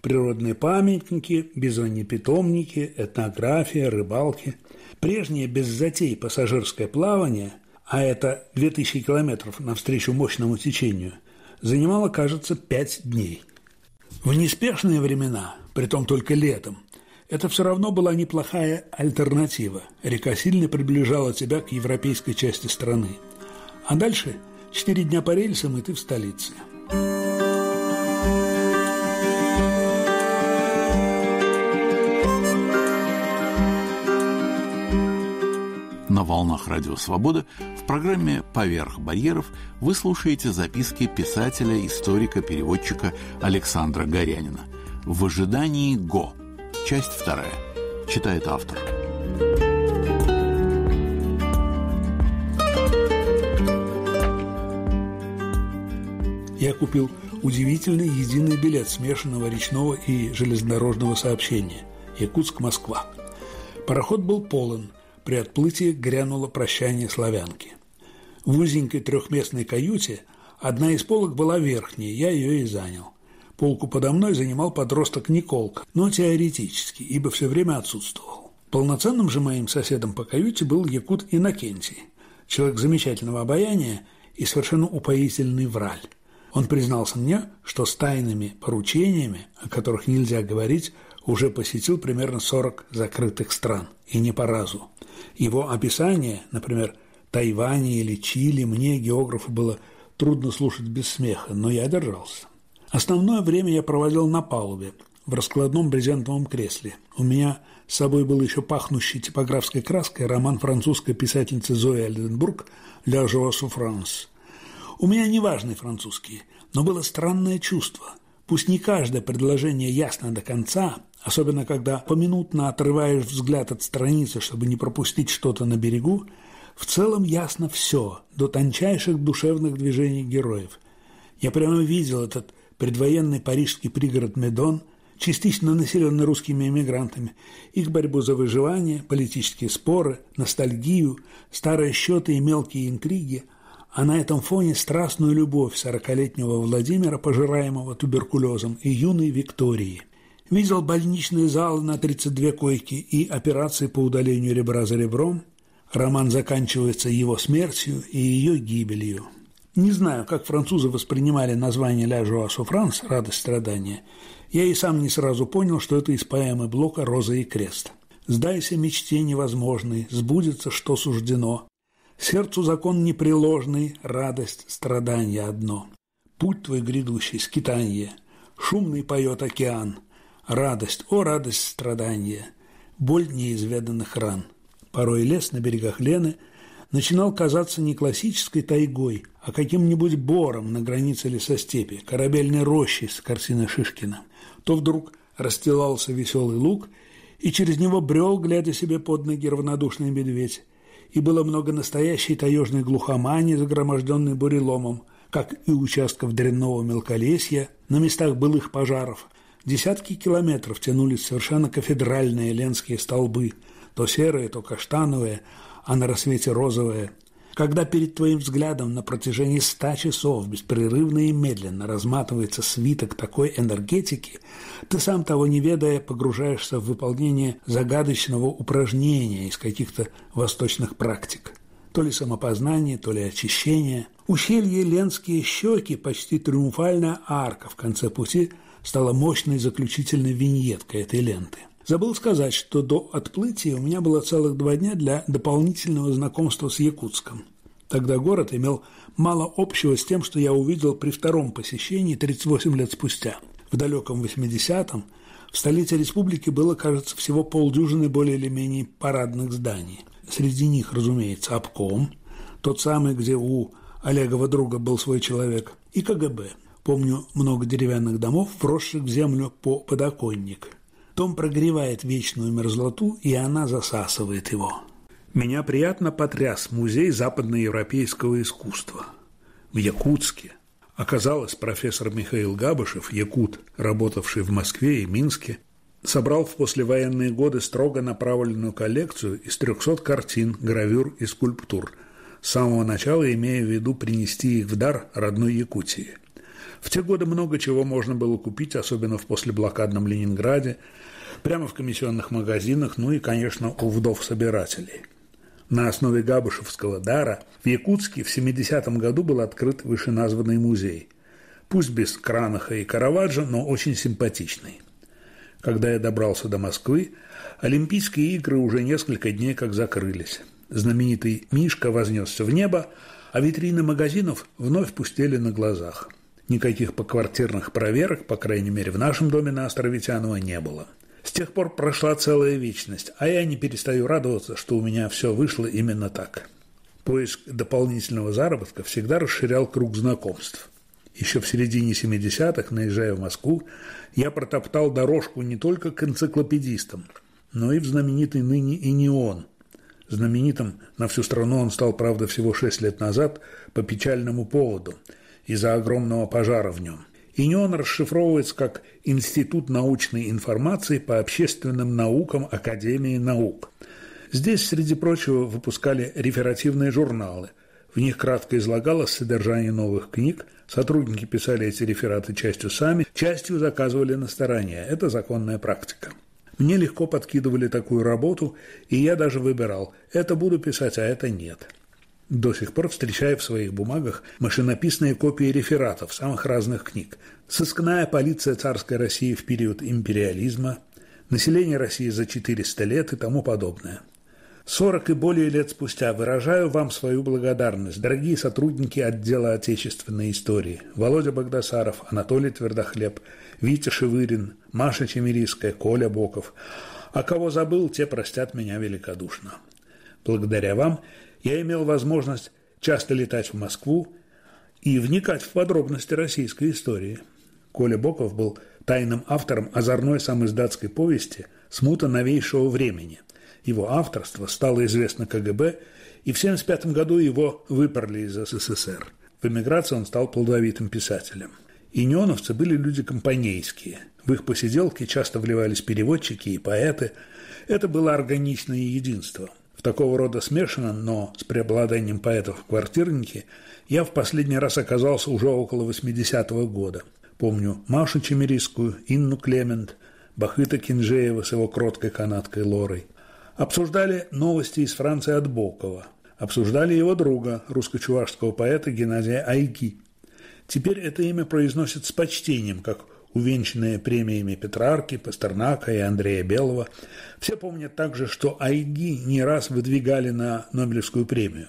природные памятники, бизоньи-питомники, этнография, рыбалки. Прежнее без затей пассажирское плавание, а это 2000 километров навстречу мощному течению – занимала, кажется, пять дней. В неспешные времена, притом только летом, это все равно была неплохая альтернатива. Река сильно приближала тебя к европейской части страны. А дальше четыре дня по рельсам, и ты в столице. волнах Радио Свобода в программе «Поверх барьеров» вы слушаете записки писателя, историка, переводчика Александра Горянина. «В ожидании Го». Часть вторая. Читает автор. Я купил удивительный единый билет смешанного речного и железнодорожного сообщения. Якутск-Москва. Пароход был полон. При отплытии грянуло прощание славянки. В узенькой трехместной каюте одна из полок была верхней, я ее и занял. Полку подо мной занимал подросток Николка, но теоретически, ибо все время отсутствовал. Полноценным же моим соседом по каюте был якут Иннокентий, человек замечательного обаяния и совершенно упоительный враль. Он признался мне, что с тайными поручениями, о которых нельзя говорить, уже посетил примерно 40 закрытых стран, и не по разу. Его описание, например, Тайване или Чили, мне, географу, было трудно слушать без смеха, но я держался. Основное время я проводил на палубе, в раскладном брезентовом кресле. У меня с собой был еще пахнущий типографской краской роман французской писательницы Зои Альденбург «Ля Жуасу Франс». У меня не неважный французский, но было странное чувство. Пусть не каждое предложение ясно до конца, Особенно, когда поминутно отрываешь взгляд от страницы, чтобы не пропустить что-то на берегу, в целом ясно все, до тончайших душевных движений героев. Я прямо видел этот предвоенный парижский пригород Медон, частично населенный русскими эмигрантами, их борьбу за выживание, политические споры, ностальгию, старые счеты и мелкие интриги, а на этом фоне страстную любовь сорокалетнего Владимира, пожираемого туберкулезом, и юной Виктории – Видел больничные залы на 32 койки и операции по удалению ребра за ребром. Роман заканчивается его смертью и ее гибелью. Не знаю, как французы воспринимали название «Ля Жоасу Франс» «Радость страдания». Я и сам не сразу понял, что это из поэмы Блока «Роза и крест». «Сдайся мечте невозможной, сбудется, что суждено. Сердцу закон непреложный, радость, страдания одно. Путь твой грядущий, скитанье. Шумный поет океан, Радость, о радость страдания, боль неизведанных ран. Порой лес на берегах Лены начинал казаться не классической тайгой, а каким-нибудь бором на границе лесостепи, корабельной рощей с картиной Шишкина. То вдруг расстилался веселый луг, и через него брел, глядя себе под ноги, равнодушный медведь. И было много настоящей таежной глухомани, загроможденной буреломом, как и участков дрянного мелколесья на местах былых пожаров, Десятки километров тянулись совершенно кафедральные ленские столбы, то серые, то каштановые, а на рассвете розовые. Когда перед твоим взглядом на протяжении ста часов беспрерывно и медленно разматывается свиток такой энергетики, ты сам того не ведая погружаешься в выполнение загадочного упражнения из каких-то восточных практик то ли самопознание, то ли очищение. Ущелье Ленские щеки, почти триумфальная арка в конце пути – стала мощной заключительной виньеткой этой ленты. Забыл сказать, что до отплытия у меня было целых два дня для дополнительного знакомства с Якутском. Тогда город имел мало общего с тем, что я увидел при втором посещении 38 лет спустя. В далеком 80-м в столице республики было, кажется, всего полдюжины более или менее парадных зданий. Среди них, разумеется, обком, тот самый, где у Олегова друга был свой человек, и КГБ – Помню много деревянных домов, вросших в землю по подоконник. Том прогревает вечную мерзлоту, и она засасывает его. Меня приятно потряс музей западноевропейского искусства. В Якутске оказалось, профессор Михаил Габышев, якут, работавший в Москве и Минске, собрал в послевоенные годы строго направленную коллекцию из 300 картин, гравюр и скульптур, с самого начала имея в виду принести их в дар родной Якутии. В те годы много чего можно было купить, особенно в послеблокадном Ленинграде, прямо в комиссионных магазинах, ну и, конечно, у вдов-собирателей. На основе Габышевского дара в Якутске в 70-м году был открыт вышеназванный музей. Пусть без Кранаха и Караваджо, но очень симпатичный. Когда я добрался до Москвы, Олимпийские игры уже несколько дней как закрылись. Знаменитый «Мишка» вознесся в небо, а витрины магазинов вновь пустели на глазах. Никаких поквартирных проверок, по крайней мере, в нашем доме на острове Островитянова не было. С тех пор прошла целая вечность, а я не перестаю радоваться, что у меня все вышло именно так. Поиск дополнительного заработка всегда расширял круг знакомств. Еще в середине 70-х, наезжая в Москву, я протоптал дорожку не только к энциклопедистам, но и в знаменитый ныне «Инион», Знаменитым на всю страну он стал, правда, всего шесть лет назад по печальному поводу – из-за огромного пожара в нем. ИНИОН расшифровывается как «Институт научной информации по общественным наукам Академии наук». Здесь, среди прочего, выпускали реферативные журналы. В них кратко излагалось содержание новых книг, сотрудники писали эти рефераты частью сами, частью заказывали на старания. Это законная практика. Мне легко подкидывали такую работу, и я даже выбирал – это буду писать, а это нет – до сих пор встречая в своих бумагах машинописные копии рефератов самых разных книг. «Сыскная полиция царской России в период империализма», «Население России за 400 лет» и тому подобное. 40 и более лет спустя выражаю вам свою благодарность, дорогие сотрудники отдела отечественной истории. Володя Богдасаров, Анатолий Твердохлеб, Витя Шевырин, Маша Чемерийская, Коля Боков. А кого забыл, те простят меня великодушно. Благодаря вам я имел возможность часто летать в Москву и вникать в подробности российской истории. Коля Боков был тайным автором озорной самоиздатской повести «Смута новейшего времени». Его авторство стало известно КГБ, и в 1975 году его выперли из СССР. В эмиграции он стал плодовитым писателем. И были люди компанейские. В их посиделки часто вливались переводчики и поэты. Это было органичное единство – в такого рода смешанном, но с преобладанием поэтов в квартирнике, я в последний раз оказался уже около 80-го года. Помню Машу Чемерийскую, Инну Клемент, Бахыта Кинжеева с его кроткой канаткой Лорой. Обсуждали новости из Франции от Бокова. Обсуждали его друга, русско-чувашского поэта Геннадия Айги. Теперь это имя произносят с почтением, как увенчанные премиями Петрарки, Пастернака и Андрея Белого. Все помнят также, что Айги не раз выдвигали на Нобелевскую премию.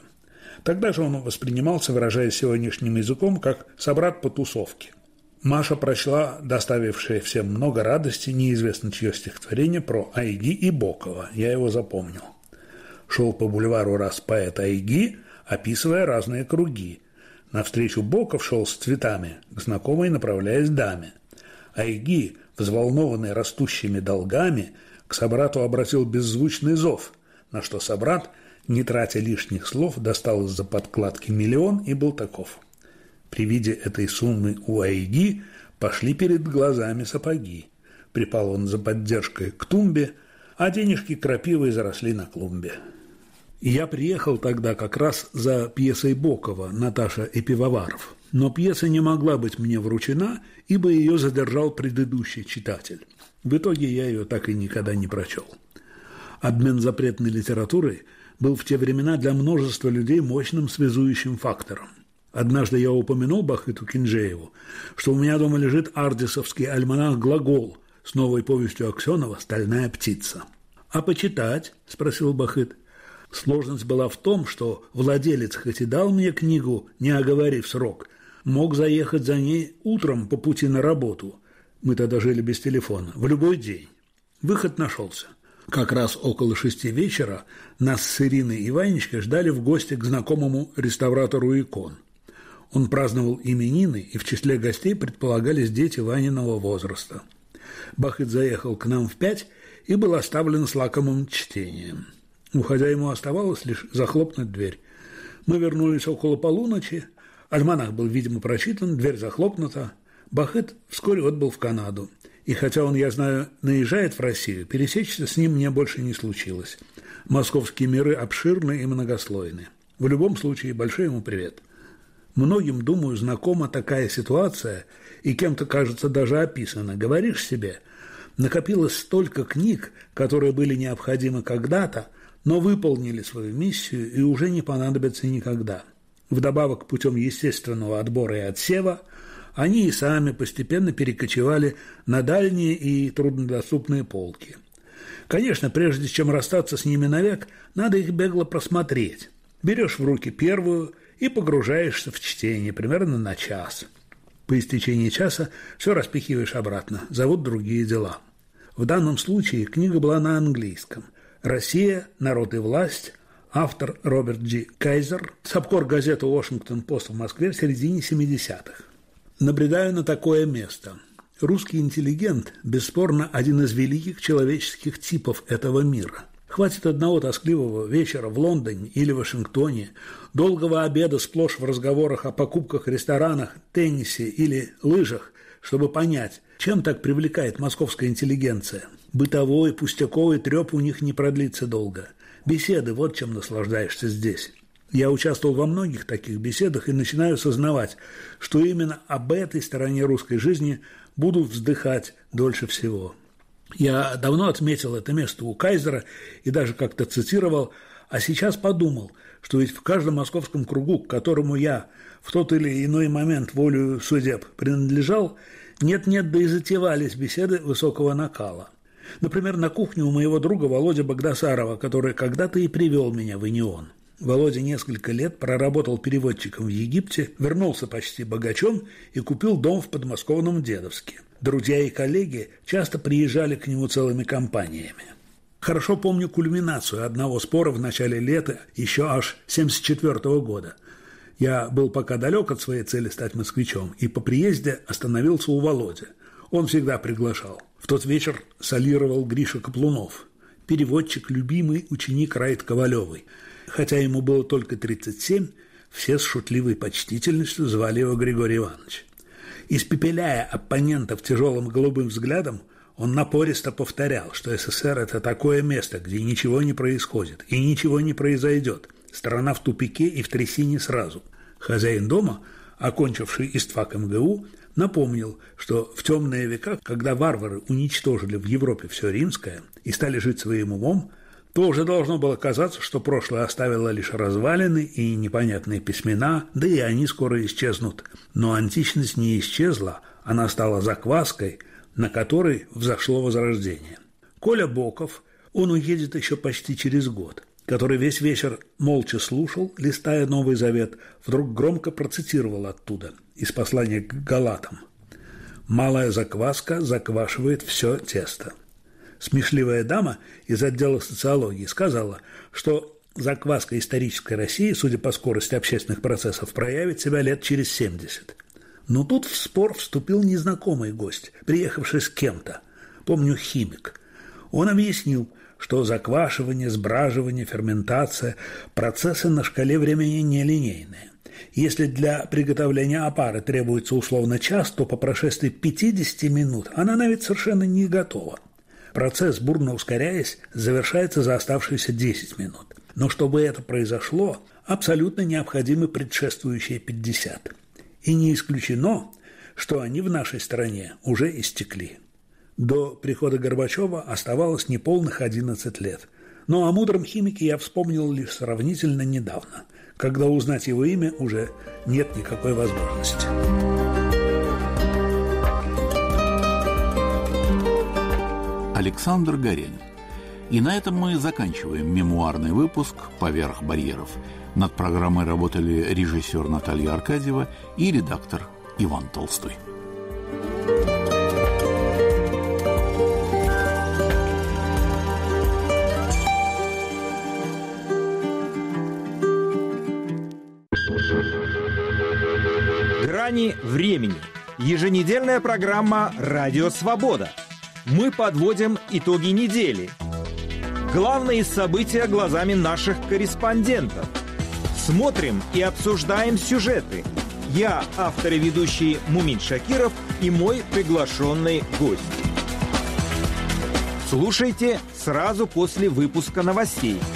Тогда же он воспринимался, выражаясь сегодняшним языком, как «собрат по тусовке». Маша прочла, доставившее всем много радости, неизвестно чье стихотворение про Айги и Бокова. Я его запомнил. Шел по бульвару раз поэт Айги, описывая разные круги. Навстречу Боков шел с цветами, к знакомой направляясь даме – Айги, взволнованный растущими долгами, к собрату обратил беззвучный зов, на что собрат, не тратя лишних слов, достал из-за подкладки миллион и был таков. При виде этой суммы у Айги пошли перед глазами сапоги. Припал он за поддержкой к тумбе, а денежки крапивой заросли на клумбе. я приехал тогда как раз за пьесой Бокова «Наташа и пивоваров» но пьеса не могла быть мне вручена, ибо ее задержал предыдущий читатель. В итоге я ее так и никогда не прочел. Обмен запретной литературой был в те времена для множества людей мощным связующим фактором. Однажды я упомянул Бахыту Кинжееву, что у меня дома лежит ардисовский альманах «Глагол» с новой повестью Аксенова «Стальная птица». «А почитать?» – спросил Бахыт. Сложность была в том, что владелец хоть и дал мне книгу, не оговорив срок, мог заехать за ней утром по пути на работу. Мы тогда жили без телефона. В любой день. Выход нашелся. Как раз около шести вечера нас с Ириной и Ванечкой ждали в гости к знакомому реставратору икон. Он праздновал именины, и в числе гостей предполагались дети Ваниного возраста. Бахет заехал к нам в пять и был оставлен с лакомым чтением. Уходя, ему оставалось лишь захлопнуть дверь. Мы вернулись около полуночи – Альманах был, видимо, прочитан, дверь захлопнута. Бахет вскоре отбыл в Канаду. И хотя он, я знаю, наезжает в Россию, пересечься с ним мне больше не случилось. Московские миры обширны и многослойны. В любом случае, большой ему привет. Многим, думаю, знакома такая ситуация, и кем-то, кажется, даже описана. Говоришь себе, накопилось столько книг, которые были необходимы когда-то, но выполнили свою миссию и уже не понадобятся никогда – Вдобавок, путем естественного отбора и отсева, они и сами постепенно перекочевали на дальние и труднодоступные полки. Конечно, прежде чем расстаться с ними навек, надо их бегло просмотреть. Берешь в руки первую и погружаешься в чтение примерно на час. По истечении часа все распихиваешь обратно, зовут другие дела. В данном случае книга была на английском. «Россия. Народ и власть. Автор Роберт Джи Кайзер. Сапкор газета «Вашингтон-Пост» в Москве в середине 70-х. Набредаю на такое место. Русский интеллигент, бесспорно, один из великих человеческих типов этого мира – Хватит одного тоскливого вечера в Лондоне или Вашингтоне, долгого обеда сплошь в разговорах о покупках, ресторанах, теннисе или лыжах, чтобы понять, чем так привлекает московская интеллигенция. Бытовой, пустяковый треп у них не продлится долго. Беседы – вот чем наслаждаешься здесь. Я участвовал во многих таких беседах и начинаю сознавать, что именно об этой стороне русской жизни буду вздыхать дольше всего. Я давно отметил это место у Кайзера и даже как-то цитировал, а сейчас подумал, что ведь в каждом московском кругу, к которому я в тот или иной момент волю судеб принадлежал, нет-нет, да и затевались беседы высокого накала. Например, на кухне у моего друга Володя Богдасарова, который когда-то и привел меня в Инион. Володя несколько лет проработал переводчиком в Египте, вернулся почти богачом и купил дом в подмосковном Дедовске. Друзья и коллеги часто приезжали к нему целыми компаниями. Хорошо помню кульминацию одного спора в начале лета, еще аж 1974 года. Я был пока далек от своей цели стать москвичом и по приезде остановился у Володя. Он всегда приглашал тот вечер солировал Гриша Каплунов, переводчик, любимый ученик Райт Ковалевой. Хотя ему было только 37, все с шутливой почтительностью звали его Григорий Иванович. Испепеляя оппонентов тяжелым голубым взглядом, он напористо повторял, что СССР – это такое место, где ничего не происходит и ничего не произойдет. Страна в тупике и в трясине сразу. Хозяин дома, окончивший ИСТФАК МГУ, напомнил, что в темные века, когда варвары уничтожили в Европе все римское и стали жить своим умом, то уже должно было казаться, что прошлое оставило лишь развалины и непонятные письмена, да и они скоро исчезнут. Но античность не исчезла, она стала закваской, на которой взошло возрождение. Коля Боков, он уедет еще почти через год, который весь вечер молча слушал, листая Новый Завет, вдруг громко процитировал оттуда, из послания к Галатам. «Малая закваска заквашивает все тесто». Смешливая дама из отдела социологии сказала, что закваска исторической России, судя по скорости общественных процессов, проявит себя лет через 70. Но тут в спор вступил незнакомый гость, приехавший с кем-то, помню, химик. Он объяснил, что заквашивание, сбраживание, ферментация – процессы на шкале времени нелинейные. Если для приготовления опары требуется условно час, то по прошествии 50 минут она на вид совершенно не готова. Процесс, бурно ускоряясь, завершается за оставшиеся 10 минут. Но чтобы это произошло, абсолютно необходимы предшествующие 50. И не исключено, что они в нашей стране уже истекли. До прихода Горбачева оставалось неполных 11 лет. Но о мудром химике я вспомнил лишь сравнительно недавно, когда узнать его имя уже нет никакой возможности. Александр Горелин. И на этом мы заканчиваем мемуарный выпуск «Поверх барьеров». Над программой работали режиссер Наталья Аркадьева и редактор Иван Толстой. thank you «Грани времени». Еженедельная программа «Радио Свобода». Мы подводим итоги недели. Главные события глазами наших корреспондентов. Смотрим и обсуждаем сюжеты. Я, автор и ведущий Мумин Шакиров и мой приглашенный гость. Слушайте сразу после выпуска новостей –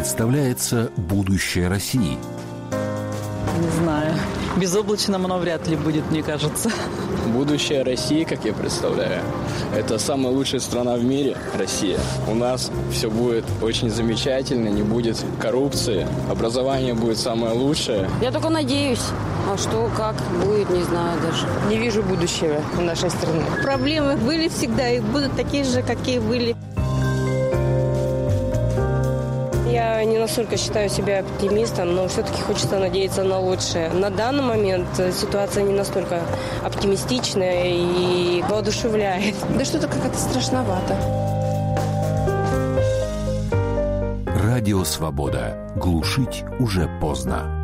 представляется будущее России? Не знаю. Безоблачным оно вряд ли будет, мне кажется. Будущее России, как я представляю, это самая лучшая страна в мире, Россия. У нас все будет очень замечательно, не будет коррупции, образование будет самое лучшее. Я только надеюсь. А что, как будет, не знаю даже. Не вижу будущего у нашей страны. Проблемы были всегда и будут такие же, какие были. не настолько считаю себя оптимистом, но все-таки хочется надеяться на лучшее. На данный момент э, ситуация не настолько оптимистичная и воодушевляет. <laughs> Да что-то как-то страшновато. Радио «Свобода». Глушить уже поздно.